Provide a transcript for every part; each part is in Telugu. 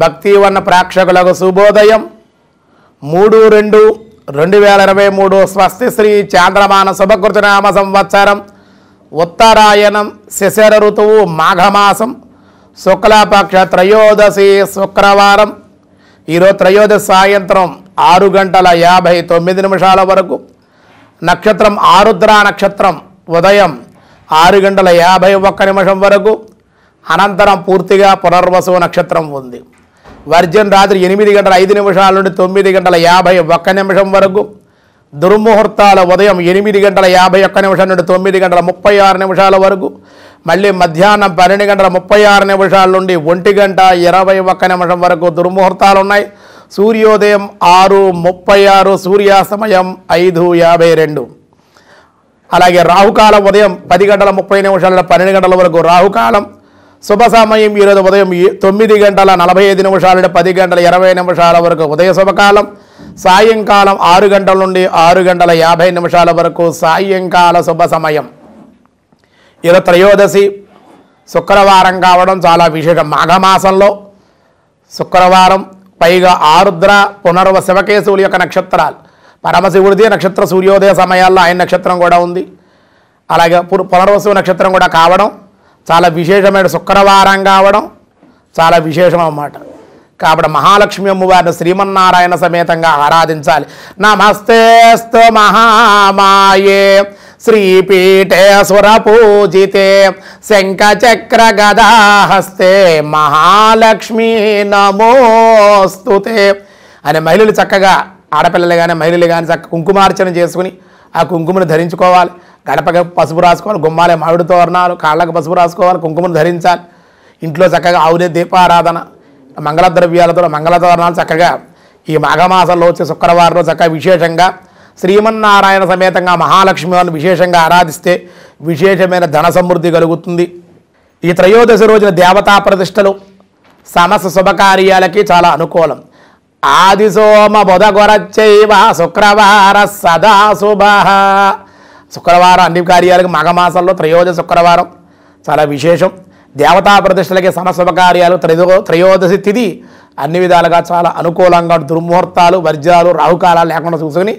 భక్తి వన్న ప్రేక్షకులకు శుభోదయం మూడు రెండు రెండు వేల ఇరవై మూడు స్వస్తి శ్రీ చాంద్రమాన శుభకృతనామ సంవత్సరం ఉత్తరాయణం శిశర ఋతువు మాఘమాసం శుక్లపక్ష త్రయోదశి శుక్రవారం ఈరోజు త్రయోదశి సాయంత్రం ఆరు గంటల యాభై తొమ్మిది నిమిషాల వరకు నక్షత్రం ఆరుద్ర నక్షత్రం ఉదయం ఆరు గంటల యాభై ఒక్క నిమిషం వరకు అనంతరం పూర్తిగా పునర్వసు నక్షత్రం ఉంది వర్జన్ రాత్రి ఎనిమిది గంటల ఐదు నిమిషాల నుండి తొమ్మిది గంటల యాభై ఒక్క నిమిషం వరకు దుర్ముహూర్తాల ఉదయం ఎనిమిది గంటల యాభై ఒక్క నిమిషం నుండి తొమ్మిది గంటల ముప్పై ఆరు నిమిషాల వరకు మళ్ళీ మధ్యాహ్నం పన్నెండు గంటల ముప్పై ఆరు నిమిషాల నుండి ఒంటి గంట ఇరవై ఒక్క నిమిషం వరకు దుర్ముహూర్తాలు ఉన్నాయి సూర్యోదయం ఆరు ముప్పై ఆరు సూర్యాస్తమయం ఐదు యాభై రెండు అలాగే రాహుకాలం ఉదయం పది గంటల ముప్పై నిమిషాల పన్నెండు గంటల వరకు రాహుకాలం శుభ సమయం ఈరోజు ఉదయం తొమ్మిది గంటల నలభై ఐదు నిమిషాల నుండి పది గంటల ఇరవై నిమిషాల వరకు ఉదయ శుభకాలం సాయంకాలం ఆరు గంటల నుండి ఆరు గంటల యాభై నిమిషాల వరకు సాయంకాల శుభ సమయం ఈరోజు త్రయోదశి శుక్రవారం కావడం చాలా విశేషం మాఘమాసంలో శుక్రవారం పైగా ఆరుద్ర పునర్వ శివకేశవుల యొక్క నక్షత్రాలు పరమశివుడిది నక్షత్ర సూర్యోదయ సమయాల్లో ఆయన నక్షత్రం కూడా ఉంది అలాగే పునర్వశివ నక్షత్రం కూడా కావడం చాలా విశేషమైన శుక్రవారం కావడం చాలా విశేషం అన్నమాట కాబట్టి మహాలక్ష్మి అమ్మవారిని శ్రీమన్నారాయణ సమేతంగా ఆరాధించాలి నమస్తేస్తు మహామాయే శ్రీపీఠేశ్వర పూజితే శంఖచక్ర గదాహస్తే మహాలక్ష్మి నమోస్తుతే అనే మహిళలు చక్కగా ఆడపిల్లలు కానీ మహిళలు కానీ చక్క కుంకుమార్చన చేసుకుని ఆ కుంకుమను ధరించుకోవాలి గడపకి పసుపు రాసుకోవాలి గుమ్మాలే మామిడి తోరణాలు కాళ్ళకు పసుపు రాసుకోవాలి కుంకుమను ధరించాలి ఇంట్లో చక్కగా ఆవునే దీపారాధన మంగళ ద్రవ్యాలతో మంగళ తోరణాలు చక్కగా ఈ మాఘమాసంలో వచ్చే శుక్రవారంలో చక్కగా విశేషంగా శ్రీమన్నారాయణ సమేతంగా మహాలక్ష్మి వారిని విశేషంగా ఆరాధిస్తే విశేషమైన ధన సమృద్ధి కలుగుతుంది ఈ త్రయోదశి రోజున దేవతా ప్రతిష్టలు సమస్త శుభకార్యాలకి చాలా అనుకూలం ఆది ఆదిసోమ బుధగొరచైవ శుక్రవార సదాశుభ శుక్రవారం అన్ని కార్యాలకు మాఘమాసంలో త్రయోదశి శుక్రవారం చాలా విశేషం దేవతా ప్రతిష్టలకి సమశుభ కార్యాలు త్రయో త్రయోదశి తిథి అన్ని విధాలుగా చాలా అనుకూలంగా దుర్ముహూర్తాలు వర్జాలు రాహుకాలాలు లేకుండా చూసుకుని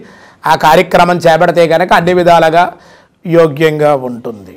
ఆ కార్యక్రమం చేపడితే కనుక అన్ని విధాలుగా యోగ్యంగా ఉంటుంది